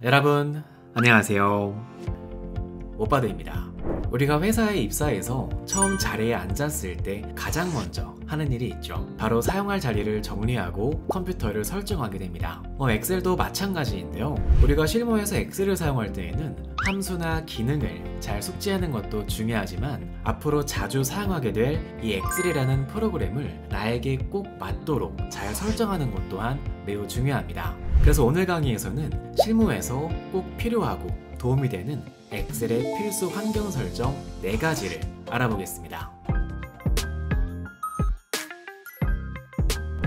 여러분 안녕하세요 오빠드입니다 우리가 회사에 입사해서 처음 자리에 앉았을 때 가장 먼저 하는 일이 있죠 바로 사용할 자리를 정리하고 컴퓨터를 설정하게 됩니다 어, 엑셀도 마찬가지인데요 우리가 실무에서 엑셀을 사용할 때에는 함수나 기능을 잘 숙지하는 것도 중요하지만 앞으로 자주 사용하게 될 이 엑셀이라는 프로그램을 나에게 꼭 맞도록 잘 설정하는 것 또한 매우 중요합니다. 그래서 오늘 강의에서는 실무에서 꼭 필요하고 도움이 되는 엑셀의 필수 환경 설정 4가지를 알아보겠습니다.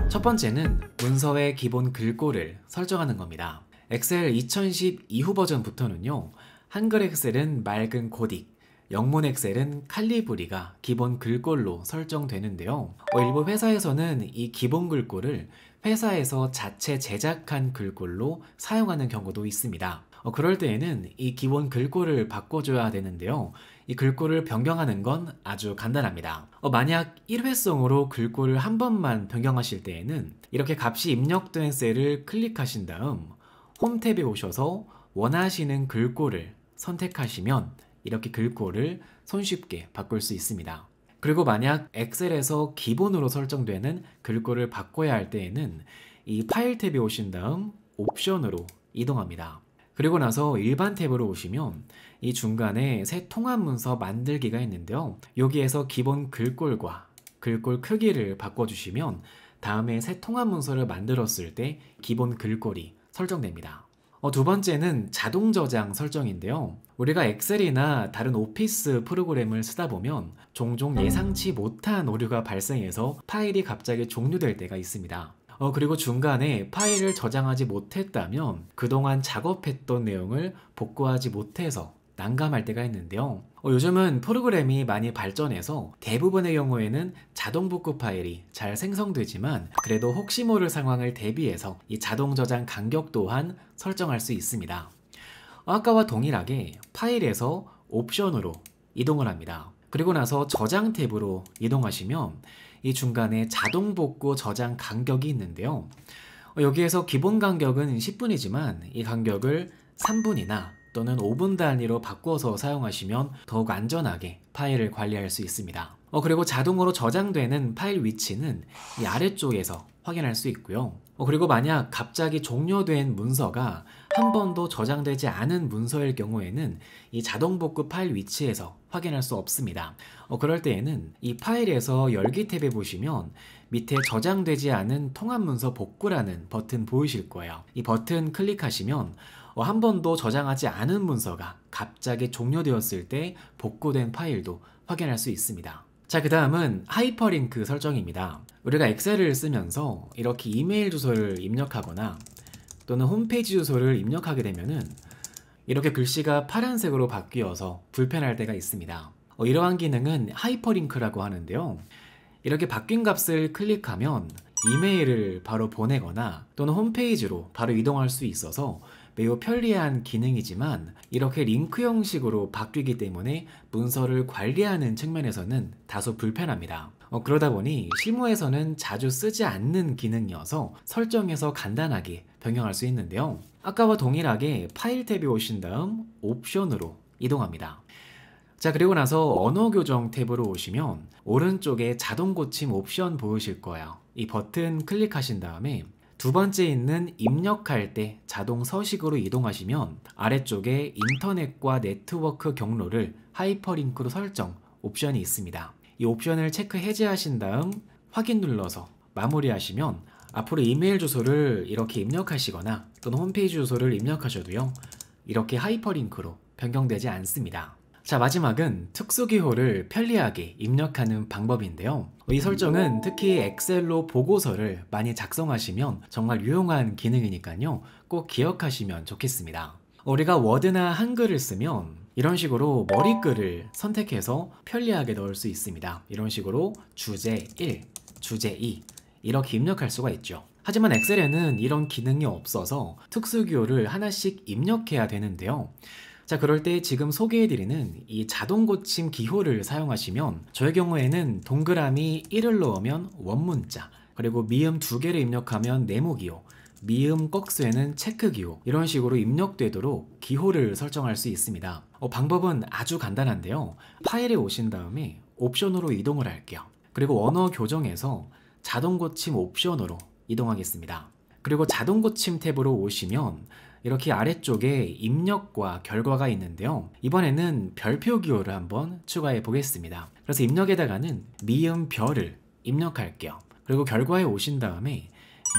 첫 번째는 문서의 기본 글꼴을 설정하는 겁니다. 엑셀 2012 이후 버전부터는요 한글 엑셀은 맑은 고딕, 영문 엑셀은 칼리브리가 기본 글꼴로 설정되는데요. 어, 일부 회사에서는 이 기본 글꼴을 회사에서 자체 제작한 글꼴로 사용하는 경우도 있습니다. 어, 그럴 때에는 이 기본 글꼴을 바꿔줘야 되는데요. 이 글꼴을 변경하는 건 아주 간단합니다. 어, 만약 1회성으로 글꼴을 한 번만 변경하실 때에는 이렇게 값이 입력된 셀을 클릭하신 다음 홈 탭에 오셔서 원하시는 글꼴을 선택하시면 이렇게 글꼴을 손쉽게 바꿀 수 있습니다. 그리고 만약 엑셀에서 기본으로 설정되는 글꼴을 바꿔야 할 때에는 이 파일 탭에 오신 다음 옵션으로 이동합니다. 그리고 나서 일반 탭으로 오시면 이 중간에 새 통합 문서 만들기가 있는데요. 여기에서 기본 글꼴과 글꼴 크기를 바꿔주시면 다음에 새 통합 문서를 만들었을 때 기본 글꼴이 설정됩니다. 어, 두 번째는 자동 저장 설정인데요. 우리가 엑셀이나 다른 오피스 프로그램을 쓰다 보면 종종 예상치 못한 오류가 발생해서 파일이 갑자기 종료될 때가 있습니다. 어, 그리고 중간에 파일을 저장하지 못했다면 그동안 작업했던 내용을 복구하지 못해서 난감할 때가 있는데요. 어, 요즘은 프로그램이 많이 발전해서 대부분의 경우에는 자동 복구 파일이 잘 생성되지만 그래도 혹시 모를 상황을 대비해서 이 자동 저장 간격 또한 설정할 수 있습니다. 아까와 동일하게 파일에서 옵션으로 이동을 합니다. 그리고 나서 저장 탭으로 이동하시면 이 중간에 자동 복구 저장 간격이 있는데요. 어, 여기에서 기본 간격은 10분이지만 이 간격을 3분이나 또는 5분 단위로 바꿔서 사용하시면 더욱 안전하게 파일을 관리할 수 있습니다. 어, 그리고 자동으로 저장되는 파일 위치는 이 아래쪽에서 확인할 수 있고요. 어, 그리고 만약 갑자기 종료된 문서가 한 번도 저장되지 않은 문서일 경우에는 이 자동 복구 파일 위치에서 확인할 수 없습니다. 어, 그럴 때에는 이 파일에서 열기 탭에 보시면 밑에 저장되지 않은 통합 문서 복구라는 버튼 보이실 거예요. 이 버튼 클릭하시면 어, 한 번도 저장하지 않은 문서가 갑자기 종료되었을 때 복구된 파일도 확인할 수 있습니다. 자, 그 다음은 하이퍼링크 설정입니다. 우리가 엑셀을 쓰면서 이렇게 이메일 주소를 입력하거나 또는 홈페이지 주소를 입력하게 되면은 이렇게 글씨가 파란색으로 바뀌어서 불편할 때가 있습니다. 어, 이러한 기능은 하이퍼링크라고 하는데요. 이렇게 바뀐 값을 클릭하면 이메일을 바로 보내거나 또는 홈페이지로 바로 이동할 수 있어서 매우 편리한 기능이지만 이렇게 링크 형식으로 바뀌기 때문에 문서를 관리하는 측면에서는 다소 불편합니다. 어, 그러다 보니 실무에서는 자주 쓰지 않는 기능이어서 설정에서 간단하게 변경할 수 있는데요. 아까와 동일하게 파일 탭에 오신 다음 옵션으로 이동합니다. 자 그리고 나서 언어 교정 탭으로 오시면 오른쪽에 자동 고침 옵션 보이실 거예요. 이 버튼 클릭하신 다음에 두 번째 있는 입력할 때 자동 서식으로 이동하시면 아래쪽에 인터넷과 네트워크 경로를 하이퍼링크로 설정 옵션이 있습니다. 이 옵션을 체크 해제하신 다음 확인 눌러서 마무리하시면 앞으로 이메일 주소를 이렇게 입력하시거나 또는 홈페이지 주소를 입력하셔도요. 이렇게 하이퍼링크로 변경되지 않습니다. 자 마지막은 특수기호를 편리하게 입력하는 방법인데요 이 설정은 특히 엑셀로 보고서를 많이 작성하시면 정말 유용한 기능이니까요 꼭 기억하시면 좋겠습니다 우리가 워드나 한글을 쓰면 이런 식으로 머리글을 선택해서 편리하게 넣을 수 있습니다 이런 식으로 주제 1, 주제 2 이렇게 입력할 수가 있죠 하지만 엑셀에는 이런 기능이 없어서 특수기호를 하나씩 입력해야 되는데요 자 그럴 때 지금 소개해드리는 이 자동 고침 기호를 사용하시면 저의 경우에는 동그라미 1을 넣으면 원문자 그리고 미음 두 개를 입력하면 네모기호 미음 꺽쇠는 체크기호 이런 식으로 입력되도록 기호를 설정할 수 있습니다 어, 방법은 아주 간단한데요 파일에 오신 다음에 옵션으로 이동을 할게요 그리고 언어 교정에서 자동 고침 옵션으로 이동하겠습니다 그리고 자동 고침 탭으로 오시면 이렇게 아래쪽에 입력과 결과가 있는데요. 이번에는 별표 기호를 한번 추가해 보겠습니다. 그래서 입력에다가는 미음 별을 입력할게요. 그리고 결과에 오신 다음에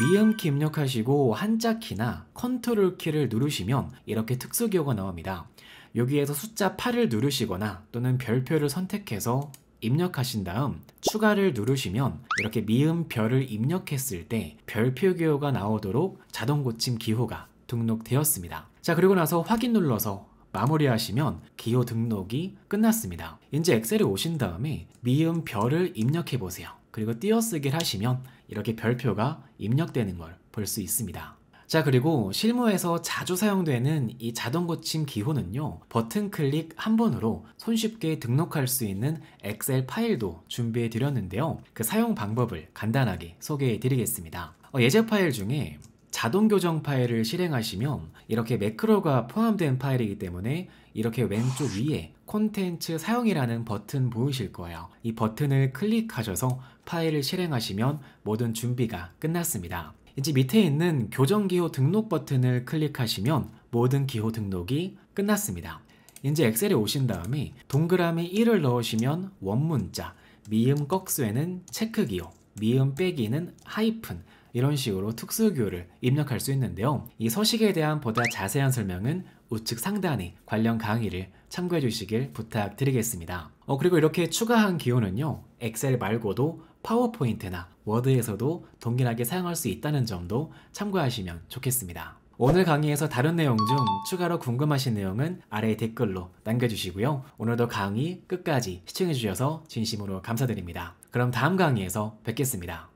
미음키 입력하시고 한자키나 컨트롤 키를 누르시면 이렇게 특수 기호가 나옵니다. 여기에서 숫자 8을 누르시거나 또는 별표를 선택해서 입력하신 다음 추가를 누르시면 이렇게 미음 별을 입력했을 때 별표 기호가 나오도록 자동 고침 기호가 등록되었습니다. 자, 그리고 나서 확인 눌러서 마무리하시면 기호 등록이 끝났습니다. 이제 엑셀에 오신 다음에 미음 별을 입력해 보세요. 그리고 띄어쓰기를 하시면 이렇게 별표가 입력되는 걸 볼 수 있습니다. 자 그리고 실무에서 자주 사용되는 이 자동 고침 기호는요 버튼 클릭 한 번으로 손쉽게 등록할 수 있는 엑셀 파일도 준비해 드렸는데요 그 사용 방법을 간단하게 소개해 드리겠습니다 어, 예제 파일 중에 자동 교정 파일을 실행하시면 이렇게 매크로가 포함된 파일이기 때문에 이렇게 왼쪽 위에 콘텐츠 사용이라는 버튼 보이실 거예요. 이 버튼을 클릭하셔서 파일을 실행하시면 모든 준비가 끝났습니다. 이제 밑에 있는 교정 기호 등록 버튼을 클릭하시면 모든 기호 등록이 끝났습니다. 이제 엑셀에 오신 다음에 동그라미 1을 넣으시면 원문자, 미음 꺽수에는 체크기호, 미음 빼기는 하이픈, 이런 식으로 특수교를 입력할 수 있는데요. 이 서식에 대한 보다 자세한 설명은 우측 상단에 관련 강의를 참고해 주시길 부탁드리겠습니다. 어, 그리고 이렇게 추가한 기호는요. 엑셀 말고도 파워포인트나 워드에서도 동일하게 사용할 수 있다는 점도 참고하시면 좋겠습니다. 오늘 강의에서 다른 내용 중 추가로 궁금하신 내용은 아래 댓글로 남겨주시고요. 오늘도 강의 끝까지 시청해주셔서 진심으로 감사드립니다. 그럼 다음 강의에서 뵙겠습니다.